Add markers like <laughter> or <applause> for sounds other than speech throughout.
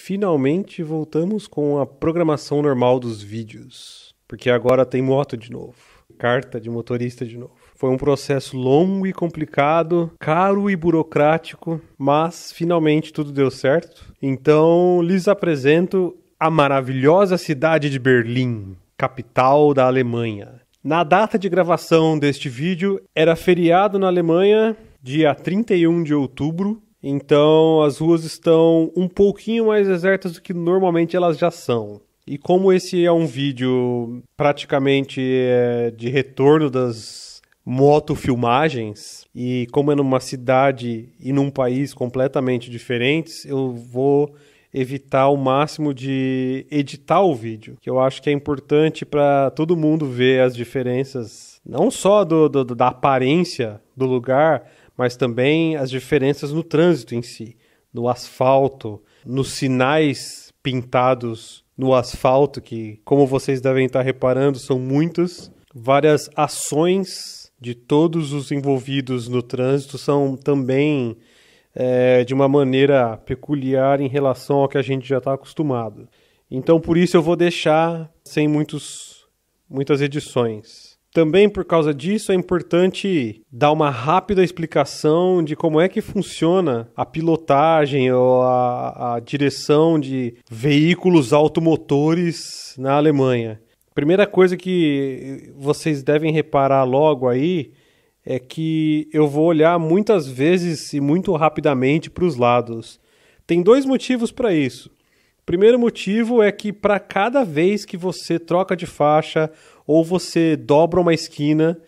Finalmente voltamos com a programação normal dos vídeos, porque agora tem moto de novo, carta de motorista de novo. Foi um processo longo e complicado, caro e burocrático, mas finalmente tudo deu certo. Então lhes apresento a maravilhosa cidade de Berlim, capital da Alemanha. Na data de gravação deste vídeo, era feriado na Alemanha, dia 31 de outubro, então as ruas estão um pouquinho mais desertas do que normalmente elas já são. E como esse é um vídeo praticamente é, de retorno das motofilmagens, e como é numa cidade e num país completamente diferentes, eu vou evitar o máximo de editar o vídeo, que eu acho que é importante para todo mundo ver as diferenças, não só do, do, da aparência do lugar, mas também as diferenças no trânsito em si, no asfalto, nos sinais pintados no asfalto, que, como vocês devem estar reparando, são muitas. Várias ações de todos os envolvidos no trânsito são também é, de uma maneira peculiar em relação ao que a gente já está acostumado. Então, por isso, eu vou deixar sem muitos, muitas edições. Também por causa disso é importante dar uma rápida explicação de como é que funciona a pilotagem ou a, a direção de veículos automotores na Alemanha. Primeira coisa que vocês devem reparar logo aí é que eu vou olhar muitas vezes e muito rapidamente para os lados. Tem dois motivos para isso. Primeiro motivo é que para cada vez que você troca de faixa ou você dobra uma esquina,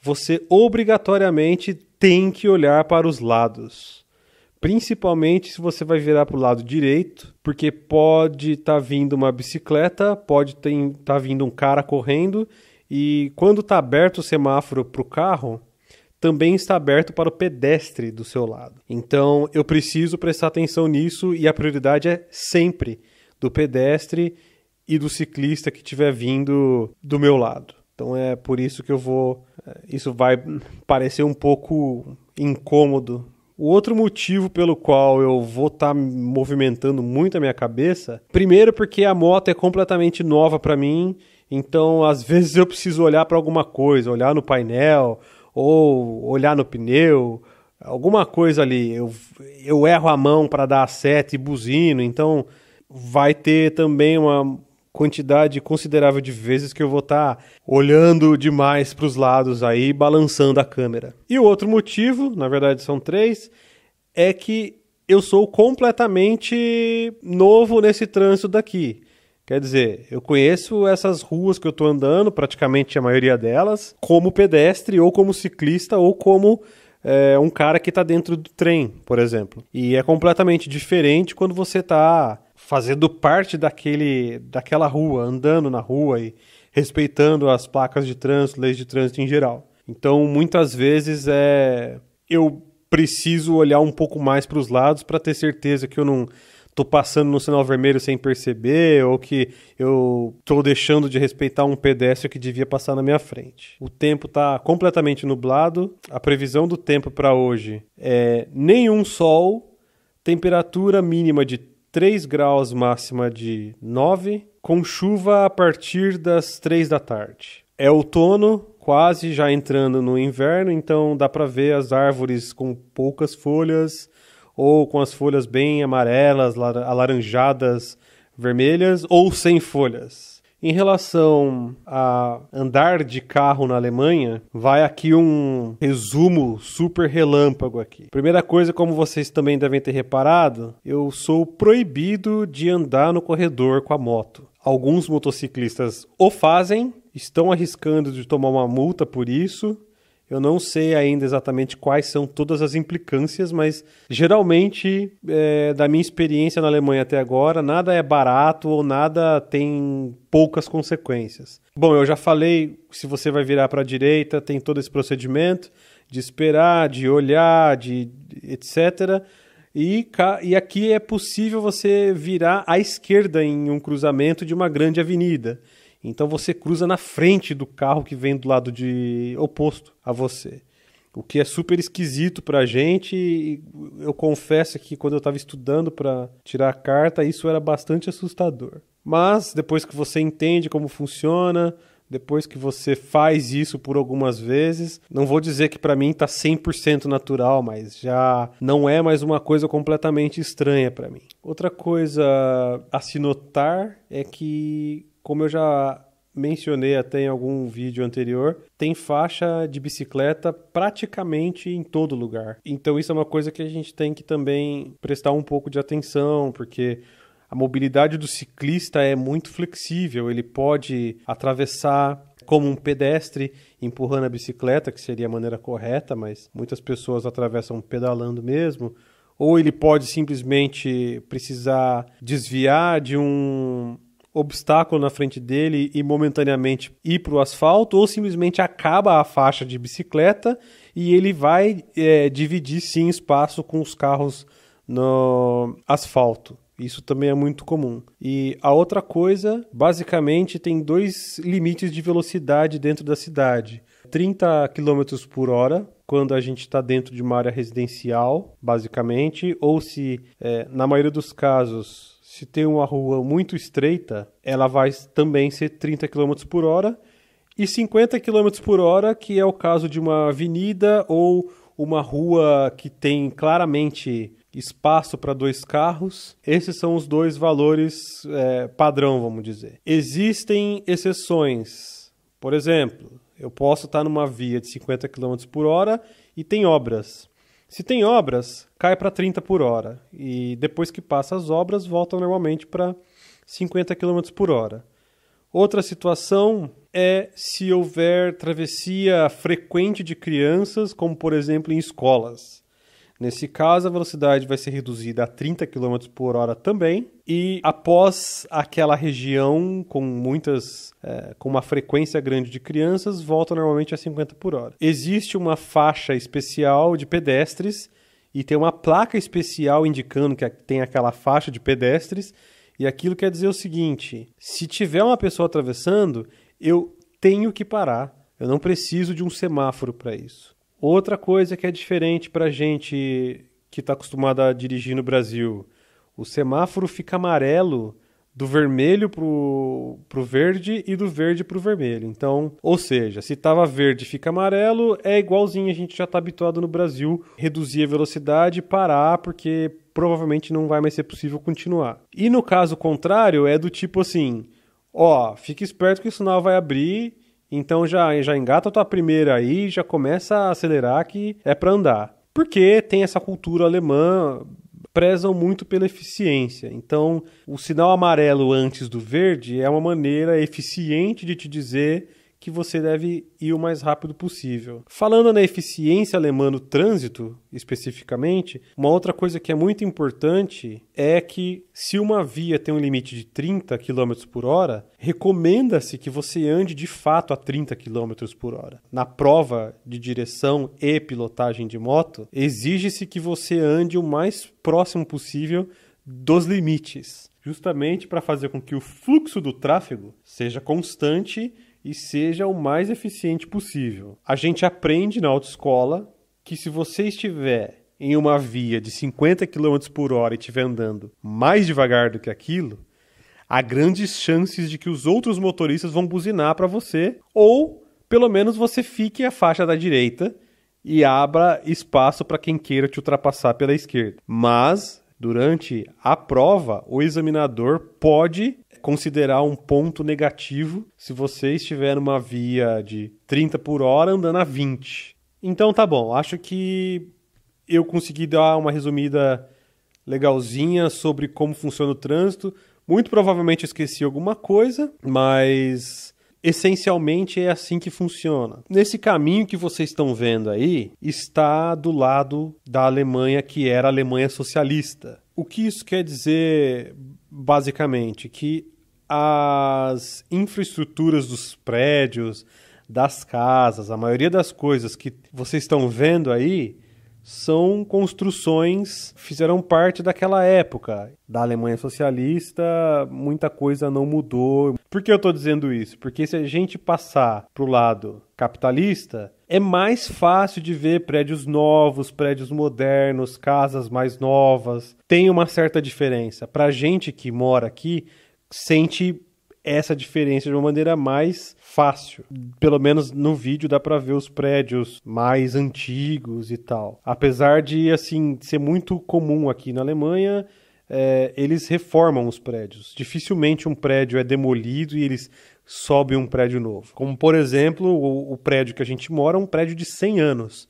você obrigatoriamente tem que olhar para os lados. Principalmente se você vai virar para o lado direito, porque pode estar tá vindo uma bicicleta, pode estar tá vindo um cara correndo, e quando está aberto o semáforo para o carro, também está aberto para o pedestre do seu lado. Então eu preciso prestar atenção nisso e a prioridade é sempre do pedestre e do ciclista que estiver vindo do meu lado. Então é por isso que eu vou. Eh, isso vai parecer um pouco incômodo. O outro motivo pelo qual eu vou estar tá movimentando muito a minha cabeça, primeiro porque a moto é completamente nova para mim, então às <laughs> vezes eu preciso olhar para alguma coisa, olhar no painel ou olhar no pneu, alguma coisa ali. Eu, eu erro a mão para dar a seta e buzino, então vai ter também uma quantidade considerável de vezes que eu vou estar tá olhando demais para os lados aí, balançando a câmera. E o outro motivo, na verdade são três, é que eu sou completamente novo nesse trânsito daqui. Quer dizer, eu conheço essas ruas que eu estou andando, praticamente a maioria delas, como pedestre, ou como ciclista, ou como é, um cara que está dentro do trem, por exemplo. E é completamente diferente quando você está fazendo parte daquele, daquela rua, andando na rua e respeitando as placas de trânsito, leis de trânsito em geral. Então, muitas vezes é eu preciso olhar um pouco mais para os lados para ter certeza que eu não tô passando no sinal vermelho sem perceber ou que eu tô deixando de respeitar um pedestre que devia passar na minha frente. O tempo tá completamente nublado. A previsão do tempo para hoje é nenhum sol, temperatura mínima de 3 graus máxima de 9, com chuva a partir das 3 da tarde. É outono, quase já entrando no inverno, então dá para ver as árvores com poucas folhas ou com as folhas bem amarelas, alaranjadas, vermelhas ou sem folhas. Em relação a andar de carro na Alemanha, vai aqui um resumo super relâmpago aqui. Primeira coisa, como vocês também devem ter reparado, eu sou proibido de andar no corredor com a moto. Alguns motociclistas o fazem, estão arriscando de tomar uma multa por isso, eu não sei ainda exatamente quais são todas as implicâncias, mas geralmente, é, da minha experiência na Alemanha até agora, nada é barato ou nada tem poucas consequências. Bom, eu já falei, se você vai virar para a direita, tem todo esse procedimento de esperar, de olhar, de etc. E, e aqui é possível você virar à esquerda em um cruzamento de uma grande avenida. Então você cruza na frente do carro que vem do lado de oposto a você. O que é super esquisito pra gente. Eu confesso que quando eu estava estudando para tirar a carta, isso era bastante assustador. Mas depois que você entende como funciona, depois que você faz isso por algumas vezes, não vou dizer que para mim tá 100% natural, mas já não é mais uma coisa completamente estranha para mim. Outra coisa a se notar é que como eu já mencionei até em algum vídeo anterior, tem faixa de bicicleta praticamente em todo lugar. Então isso é uma coisa que a gente tem que também prestar um pouco de atenção, porque a mobilidade do ciclista é muito flexível, ele pode atravessar como um pedestre empurrando a bicicleta, que seria a maneira correta, mas muitas pessoas atravessam pedalando mesmo ou ele pode simplesmente precisar desviar de um obstáculo na frente dele e momentaneamente ir para o asfalto, ou simplesmente acaba a faixa de bicicleta e ele vai é, dividir sim espaço com os carros no asfalto. Isso também é muito comum. E a outra coisa, basicamente, tem dois limites de velocidade dentro da cidade: 30 km por hora, quando a gente está dentro de uma área residencial, basicamente, ou se, é, na maioria dos casos, se tem uma rua muito estreita, ela vai também ser 30 km por hora. E 50 km por hora, que é o caso de uma avenida ou uma rua que tem claramente espaço para dois carros. Esses são os dois valores é, padrão, vamos dizer. Existem exceções. Por exemplo, eu posso estar numa via de 50 km por hora e tem obras. Se tem obras, cai para 30 por hora. E depois que passa as obras, volta normalmente para 50 km por hora. Outra situação é se houver travessia frequente de crianças, como por exemplo em escolas. Nesse caso, a velocidade vai ser reduzida a 30 km por hora também, e após aquela região, com muitas. É, com uma frequência grande de crianças, volta normalmente a 50 por hora. Existe uma faixa especial de pedestres e tem uma placa especial indicando que tem aquela faixa de pedestres. E aquilo quer dizer o seguinte: se tiver uma pessoa atravessando, eu tenho que parar. Eu não preciso de um semáforo para isso. Outra coisa que é diferente para gente que está acostumada a dirigir no Brasil o semáforo fica amarelo do vermelho para o verde e do verde para o vermelho. Então, ou seja, se tava verde fica amarelo, é igualzinho, a gente já tá habituado no Brasil reduzir a velocidade, parar porque provavelmente não vai mais ser possível continuar. E no caso contrário, é do tipo assim, ó, fica esperto que o sinal vai abrir, então já já engata a tua primeira aí, já começa a acelerar que é para andar porque tem essa cultura alemã prezam muito pela eficiência. Então, o sinal amarelo antes do verde é uma maneira eficiente de te dizer que você deve ir o mais rápido possível. Falando na eficiência alemã no trânsito, especificamente, uma outra coisa que é muito importante é que se uma via tem um limite de 30 km por hora, recomenda-se que você ande de fato a 30 km por hora. Na prova de direção e pilotagem de moto, exige-se que você ande o mais próximo possível dos limites, justamente para fazer com que o fluxo do tráfego seja constante e seja o mais eficiente possível. A gente aprende na autoescola que se você estiver em uma via de 50 km por hora e estiver andando mais devagar do que aquilo, há grandes chances de que os outros motoristas vão buzinar para você, ou pelo menos você fique a faixa da direita e abra espaço para quem queira te ultrapassar pela esquerda. Mas durante a prova, o examinador pode considerar um ponto negativo se você estiver numa via de 30 por hora andando a 20. Então tá bom, acho que eu consegui dar uma resumida legalzinha sobre como funciona o trânsito. Muito provavelmente esqueci alguma coisa, mas essencialmente é assim que funciona. Nesse caminho que vocês estão vendo aí, está do lado da Alemanha que era a Alemanha socialista. O que isso quer dizer, basicamente? Que as infraestruturas dos prédios, das casas, a maioria das coisas que vocês estão vendo aí são construções que fizeram parte daquela época. Da Alemanha socialista, muita coisa não mudou. Por que eu estou dizendo isso? Porque se a gente passar para o lado capitalista, é mais fácil de ver prédios novos, prédios modernos, casas mais novas. Tem uma certa diferença. Para a gente que mora aqui, sente essa diferença de uma maneira mais fácil. Pelo menos no vídeo dá para ver os prédios mais antigos e tal. Apesar de assim ser muito comum aqui na Alemanha, é, eles reformam os prédios. Dificilmente um prédio é demolido e eles sobem um prédio novo. Como por exemplo o, o prédio que a gente mora, é um prédio de 100 anos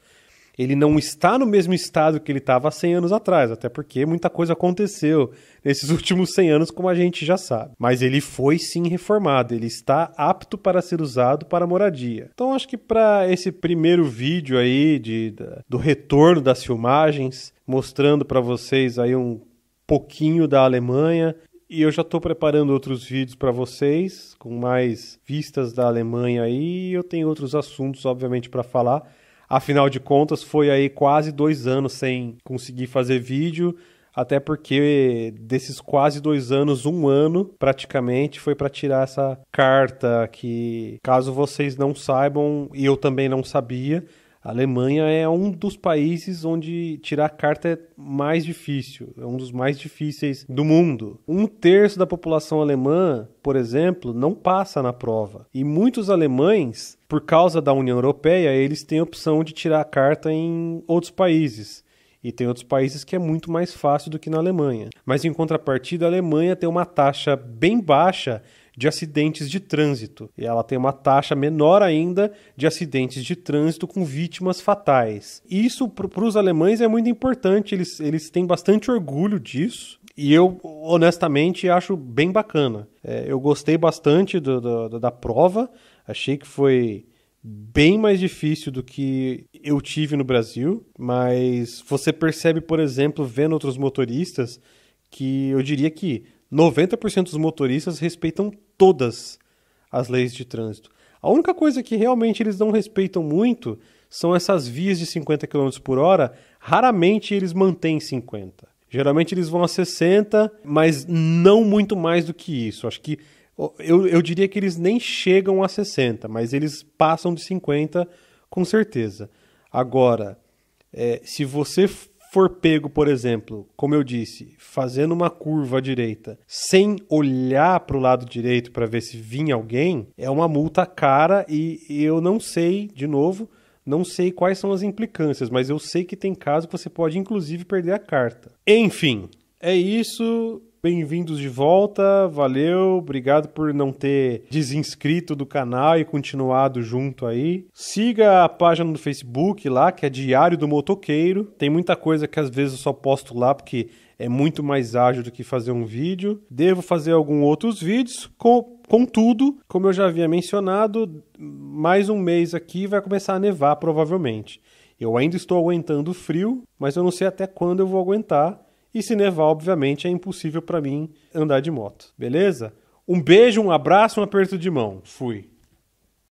ele não está no mesmo estado que ele estava há 100 anos atrás, até porque muita coisa aconteceu nesses <laughs> últimos 100 anos, como a gente já sabe. Mas ele foi sim reformado, ele está apto para ser usado para moradia. Então acho que para esse primeiro vídeo aí de, do retorno das filmagens, mostrando para vocês aí um pouquinho da Alemanha, e eu já estou preparando outros vídeos para vocês, com mais vistas da Alemanha aí. Eu tenho outros assuntos, obviamente, para falar. Afinal de contas, foi aí quase dois anos sem conseguir fazer vídeo. Até porque desses quase dois anos, um ano praticamente foi para tirar essa carta que, caso vocês não saibam, e eu também não sabia, a Alemanha é um dos países onde tirar carta é mais difícil, é um dos mais difíceis do mundo. Um terço da população alemã, por exemplo, não passa na prova. E muitos alemães, por causa da União Europeia, eles têm a opção de tirar carta em outros países. E tem outros países que é muito mais fácil do que na Alemanha. Mas em contrapartida, a Alemanha tem uma taxa bem baixa de acidentes de trânsito. E ela tem uma taxa menor ainda de acidentes de trânsito com vítimas fatais. Isso para os alemães é muito importante, eles, eles têm bastante orgulho disso. E eu, honestamente, acho bem bacana. É, eu gostei bastante do, do, da prova, achei que foi bem mais difícil do que eu tive no Brasil, mas você percebe, por exemplo, vendo outros motoristas, que eu diria que 90% dos motoristas respeitam todas as leis de trânsito. A única coisa que realmente eles não respeitam muito são essas vias de 50 km por hora. Raramente eles mantêm 50. Geralmente eles vão a 60, mas não muito mais do que isso. Acho que eu, eu diria que eles nem chegam a 60, mas eles passam de 50 com certeza. Agora, é, se você for pego, por exemplo, como eu disse, fazendo uma curva à direita, sem olhar para o lado direito para ver se vinha alguém, é uma multa cara e eu não sei, de novo, não sei quais são as implicâncias, mas eu sei que tem caso que você pode inclusive perder a carta. Enfim, é isso bem-vindos de volta, valeu, obrigado por não ter desinscrito do canal e continuado junto aí. Siga a página do Facebook lá, que é Diário do Motoqueiro. Tem muita coisa que às vezes eu só posto lá porque é muito mais ágil do que fazer um vídeo. Devo fazer alguns outros vídeos, com Contudo, como eu já havia mencionado, mais um mês aqui vai começar a nevar provavelmente. Eu ainda estou aguentando frio, mas eu não sei até quando eu vou aguentar. E se nevar, obviamente, é impossível para mim andar de moto. Beleza? Um beijo, um abraço, um aperto de mão. Fui.